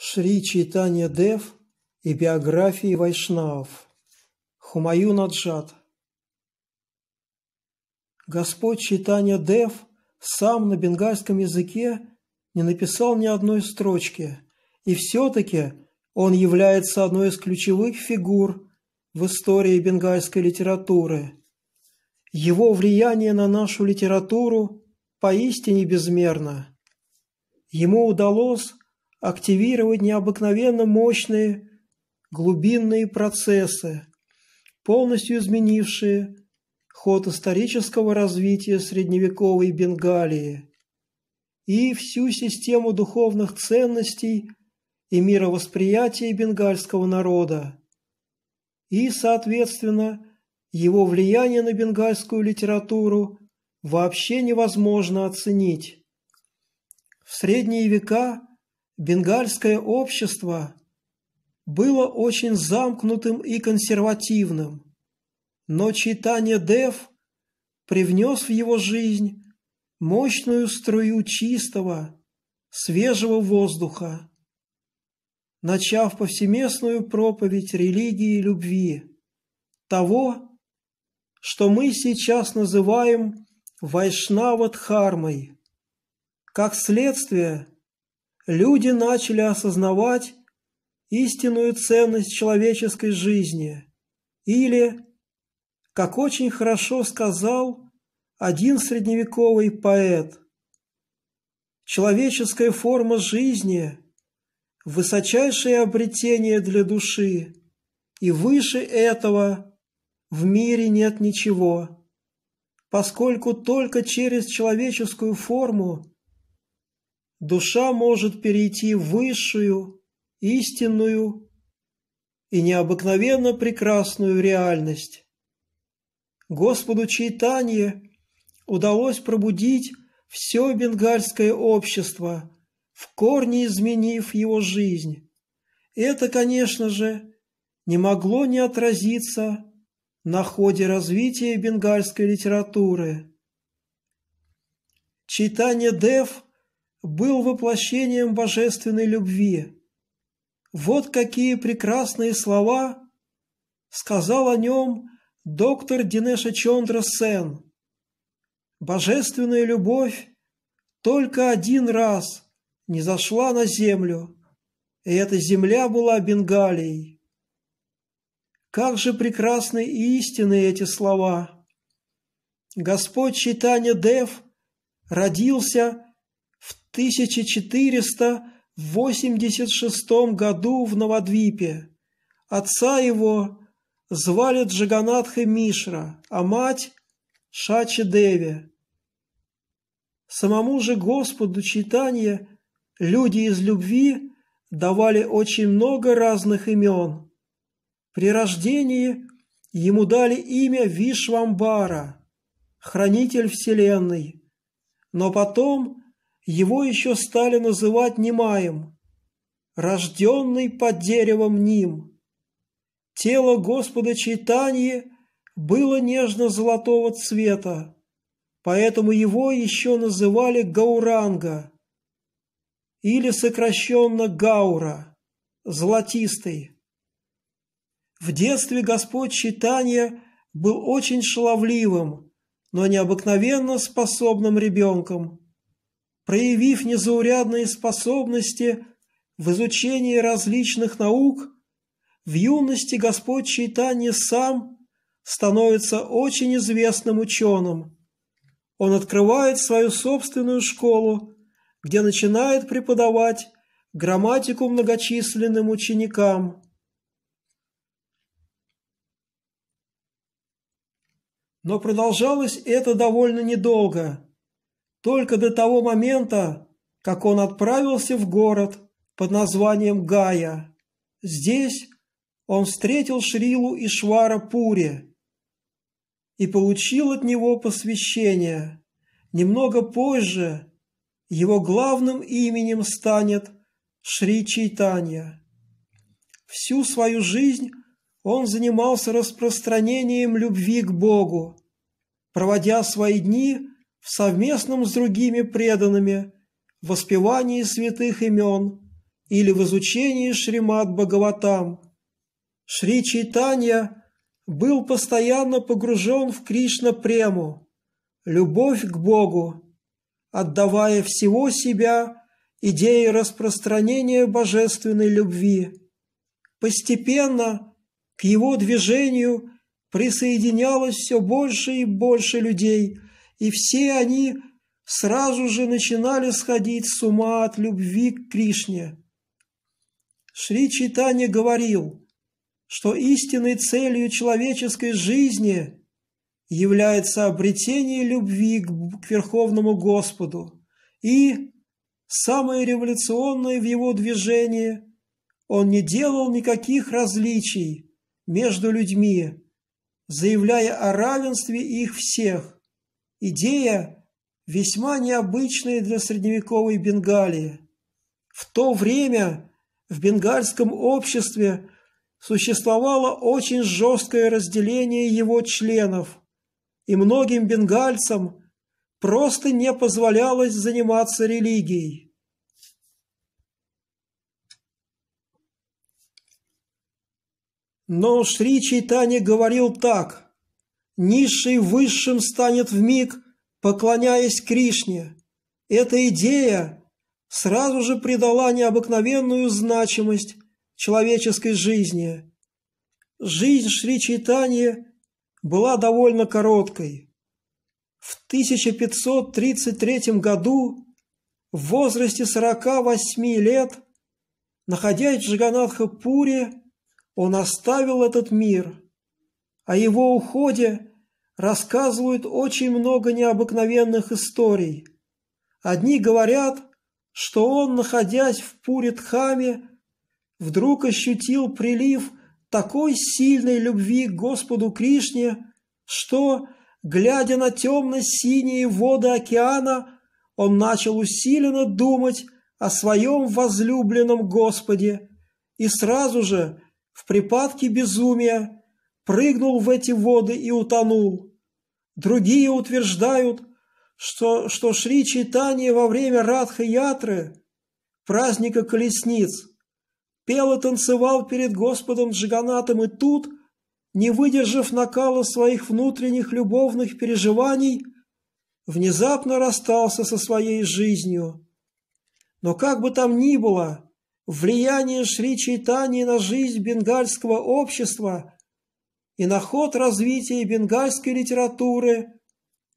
Шри Чайтанья Дев и биографии Вайшнавов. Хумаюн Аджад. Господь Чайтанья Дев сам на бенгальском языке не написал ни одной строчки, и все-таки он является одной из ключевых фигур в истории бенгальской литературы. Его влияние на нашу литературу поистине безмерно. Ему удалось активировать необыкновенно мощные глубинные процессы, полностью изменившие ход исторического развития средневековой Бенгалии и всю систему духовных ценностей и мировосприятия бенгальского народа, и, соответственно, его влияние на бенгальскую литературу вообще невозможно оценить. В средние века бенгальское общество было очень замкнутым и консервативным, но читание Дев привнес в его жизнь мощную струю чистого, свежего воздуха, начав повсеместную проповедь религии и любви, того, что мы сейчас называем Вайшнавадхармой, как следствие – люди начали осознавать истинную ценность человеческой жизни. Или, как очень хорошо сказал один средневековый поэт, человеческая форма жизни – высочайшее обретение для души, и выше этого в мире нет ничего, поскольку только через человеческую форму душа может перейти в высшую, истинную и необыкновенно прекрасную реальность. Господу Чайтанье удалось пробудить все бенгальское общество, в корне изменив его жизнь. Это, конечно же, не могло не отразиться на ходе развития бенгальской литературы. Читание Дев был воплощением божественной любви. Вот какие прекрасные слова сказал о нем доктор Динеша Чондра Сен. Божественная любовь только один раз не зашла на землю, и эта земля была Бенгалией. Как же прекрасны и истинны эти слова! Господь Читания Дев родился в 1486 году в Новодвипе. Отца его звали Джаганатха Мишра, а мать – Шачи Деви. Самому же Господу читание люди из любви давали очень много разных имен. При рождении ему дали имя Вишвамбара, хранитель Вселенной, но потом – его еще стали называть Немаем, рожденный под деревом Ним. Тело Господа Чайтаньи было нежно-золотого цвета, поэтому его еще называли Гауранга или сокращенно Гаура, золотистый. В детстве Господь Чайтанья был очень шаловливым, но необыкновенно способным ребенком – проявив незаурядные способности в изучении различных наук, в юности Господь Чайтанья сам становится очень известным ученым. Он открывает свою собственную школу, где начинает преподавать грамматику многочисленным ученикам. Но продолжалось это довольно недолго только до того момента, как он отправился в город под названием Гая. Здесь он встретил Шрилу и Швара Пури и получил от него посвящение. Немного позже его главным именем станет Шри Чайтанья. Всю свою жизнь он занимался распространением любви к Богу, проводя свои дни в совместном с другими преданными в воспевании святых имен или в изучении Шримат Бхагаватам. Шри Чайтанья был постоянно погружен в Кришна прему, любовь к Богу, отдавая всего себя идее распространения божественной любви. Постепенно к его движению присоединялось все больше и больше людей – и все они сразу же начинали сходить с ума от любви к Кришне. Шри Чайтанья говорил, что истинной целью человеческой жизни является обретение любви к Верховному Господу. И самое революционное в его движении – он не делал никаких различий между людьми, заявляя о равенстве их всех идея, весьма необычная для средневековой Бенгалии. В то время в бенгальском обществе существовало очень жесткое разделение его членов, и многим бенгальцам просто не позволялось заниматься религией. Но Шри Чайтани говорил так. Низший высшим станет в миг, поклоняясь Кришне. Эта идея сразу же придала необыкновенную значимость человеческой жизни. Жизнь Шри Чайтани была довольно короткой. В 1533 году в возрасте 48 лет, находясь в Джаганатхапуре, он оставил этот мир. О его уходе рассказывают очень много необыкновенных историй. Одни говорят, что он, находясь в Пуритхаме, вдруг ощутил прилив такой сильной любви к Господу Кришне, что, глядя на темно-синие воды океана, он начал усиленно думать о своем возлюбленном Господе и сразу же, в припадке безумия, прыгнул в эти воды и утонул. Другие утверждают, что, что Шри Чайтанья во время Радха-ятры, праздника колесниц, пел и танцевал перед Господом Джаганатом, и тут, не выдержав накала своих внутренних любовных переживаний, внезапно расстался со своей жизнью. Но как бы там ни было, влияние Шри Чайтани на жизнь бенгальского общества и на ход развития бенгальской литературы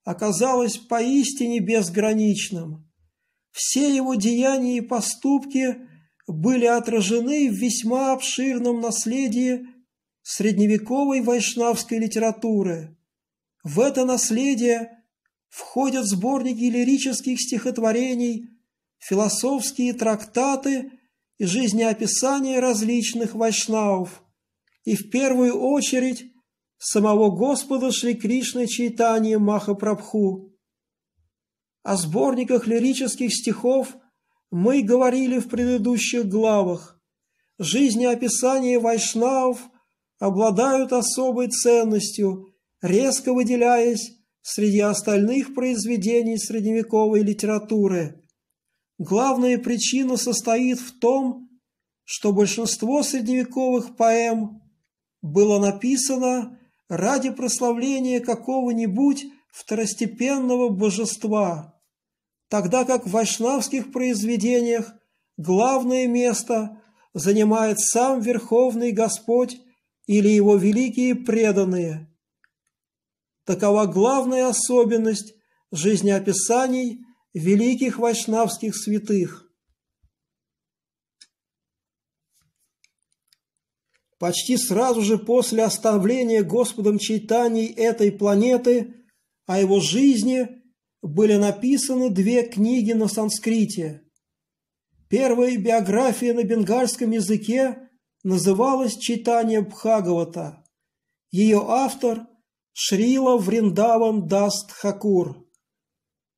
оказалось поистине безграничным. Все его деяния и поступки были отражены в весьма обширном наследии средневековой вайшнавской литературы. В это наследие входят сборники лирических стихотворений, философские трактаты и жизнеописания различных вайшнавов, и в первую очередь самого Господа Шри Кришны Чайтани Махапрабху. О сборниках лирических стихов мы говорили в предыдущих главах. Жизнеописания вайшнавов обладают особой ценностью, резко выделяясь среди остальных произведений средневековой литературы. Главная причина состоит в том, что большинство средневековых поэм было написано ради прославления какого-нибудь второстепенного божества, тогда как в вайшнавских произведениях главное место занимает сам Верховный Господь или его великие преданные. Такова главная особенность жизнеописаний великих вайшнавских святых. Почти сразу же после оставления Господом читаний этой планеты о его жизни были написаны две книги на санскрите. Первая биография на бенгальском языке называлась «Читание Бхагавата». Ее автор – Шрила Вриндаван Даст Хакур.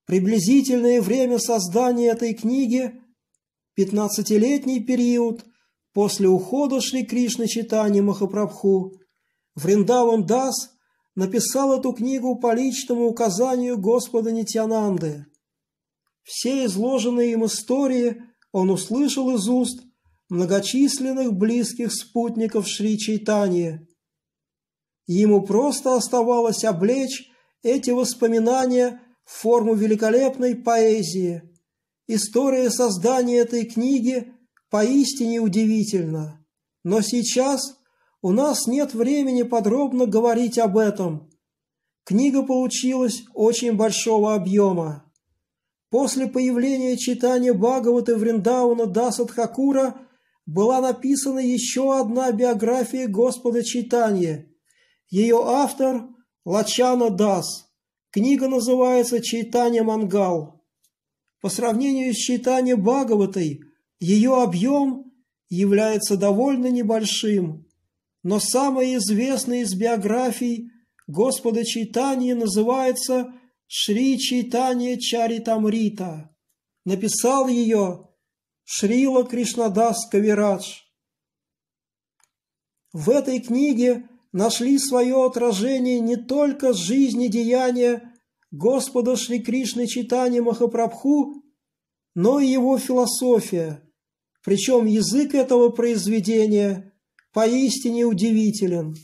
Приблизительное время создания этой книги – 15-летний период – После ухода Шри Кришны читания Махапрабху Вриндаван Дас написал эту книгу по личному указанию Господа Нитянанды. Все изложенные им истории он услышал из уст многочисленных близких спутников Шри Чайтаньи. Ему просто оставалось облечь эти воспоминания в форму великолепной поэзии. История создания этой книги поистине удивительно. Но сейчас у нас нет времени подробно говорить об этом. Книга получилась очень большого объема. После появления читания Бхагавата Вриндауна Дасадхакура была написана еще одна биография Господа Читания. Ее автор – Лачана Дас. Книга называется «Читание Мангал». По сравнению с читанием Бхагаватой – ее объем является довольно небольшим, но самая известная из биографий Господа Чайтаньи называется «Шри Чайтанья Чаритамрита». Написал ее Шрила Кришнадас Кавирадж. В этой книге нашли свое отражение не только деяния Господа Шри Кришны Читания Махапрабху но и его философия. Причем язык этого произведения поистине удивителен.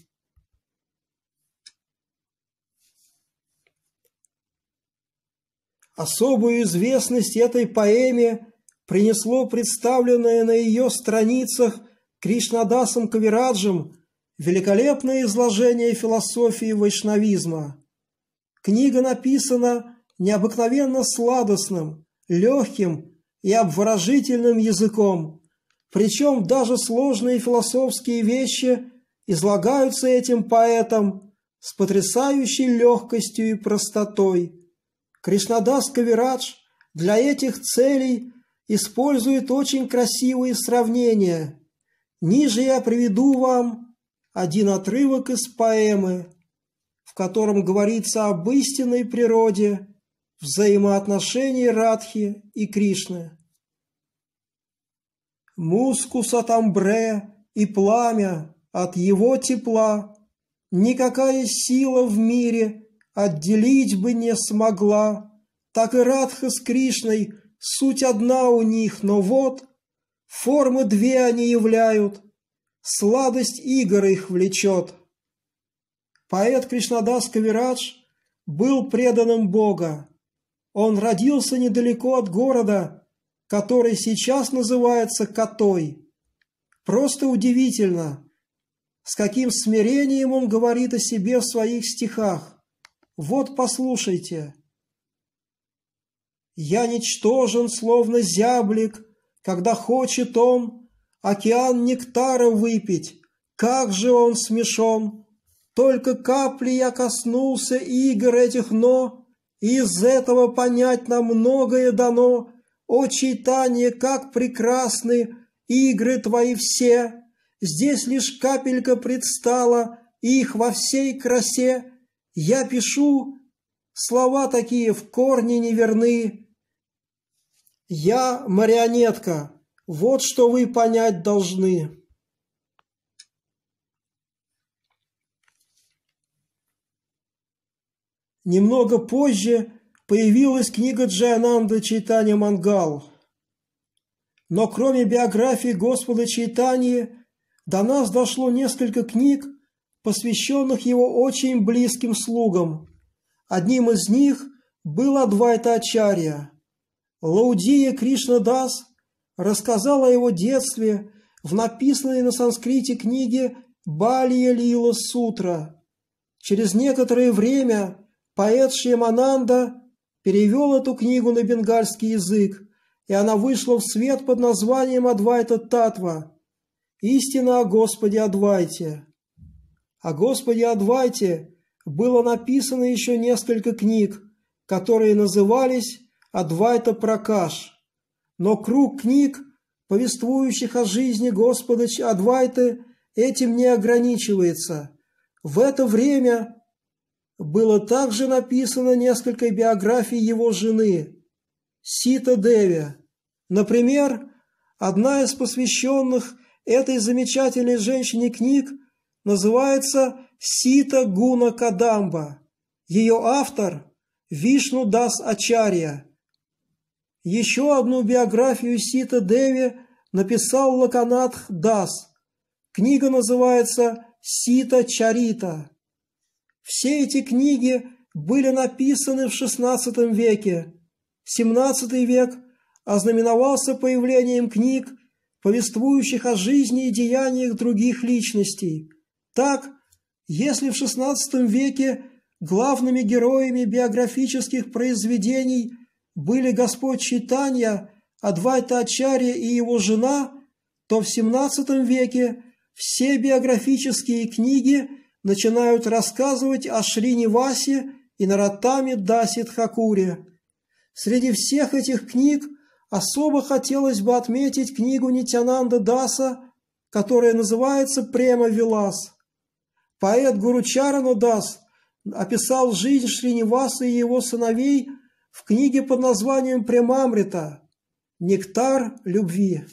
Особую известность этой поэме принесло представленное на ее страницах Кришнадасом Кавираджем великолепное изложение философии вайшнавизма. Книга написана необыкновенно сладостным, легким и обворожительным языком. Причем даже сложные философские вещи излагаются этим поэтом с потрясающей легкостью и простотой. Кришнадас Кавирадж для этих целей использует очень красивые сравнения. Ниже я приведу вам один отрывок из поэмы, в котором говорится об истинной природе Взаимоотношения Радхи и Кришны. мускус от Амбре и пламя от его тепла никакая сила в мире отделить бы не смогла. Так и Радха с Кришной суть одна у них, но вот формы две они являют, сладость игр их влечет. Поэт Кришнадас Кавирадж был преданным Бога, он родился недалеко от города, который сейчас называется Котой. Просто удивительно, с каким смирением он говорит о себе в своих стихах. Вот послушайте. «Я ничтожен, словно зяблик, когда хочет он океан нектара выпить. Как же он смешон! Только капли я коснулся игр этих, но...» Из этого понять нам многое дано, о читание, как прекрасны игры твои все. Здесь лишь капелька предстала их во всей красе. Я пишу, слова такие в корне неверны. Я марионетка, вот что вы понять должны. Немного позже появилась книга Джайананда Чайтани Мангал. Но кроме биографии Господа Чайтани, до нас дошло несколько книг, посвященных его очень близким слугам. Одним из них был Адвайта Ачарья. Лаудия Кришна Дас рассказал о его детстве в написанной на санскрите книге «Балия Лила Сутра». Через некоторое время Поэт Шьямананда перевел эту книгу на бенгальский язык, и она вышла в свет под названием «Адвайта Татва» – «Истина о Господе Адвайте». О Господе Адвайте было написано еще несколько книг, которые назывались «Адвайта Пракаш», но круг книг, повествующих о жизни Господа Адвайты, этим не ограничивается. В это время было также написано несколько биографий его жены, Сита Деви. Например, одна из посвященных этой замечательной женщине книг называется «Сита Гуна Кадамба». Ее автор – Вишну Дас Ачарья. Еще одну биографию Сита Деви написал Лаканатх Дас. Книга называется «Сита Чарита». Все эти книги были написаны в XVI веке. XVII век ознаменовался появлением книг, повествующих о жизни и деяниях других личностей. Так, если в XVI веке главными героями биографических произведений были Господь Читания, Адвайта Ачарья и его жена, то в XVII веке все биографические книги – начинают рассказывать о Шринивасе и Нараттаме Дасидхакуре. Среди всех этих книг особо хотелось бы отметить книгу Нитянанда Даса, которая называется «Према Вилас». Поэт Гуручарана Дас описал жизнь Шриниваса и его сыновей в книге под названием «Премамрита» «Нектар любви».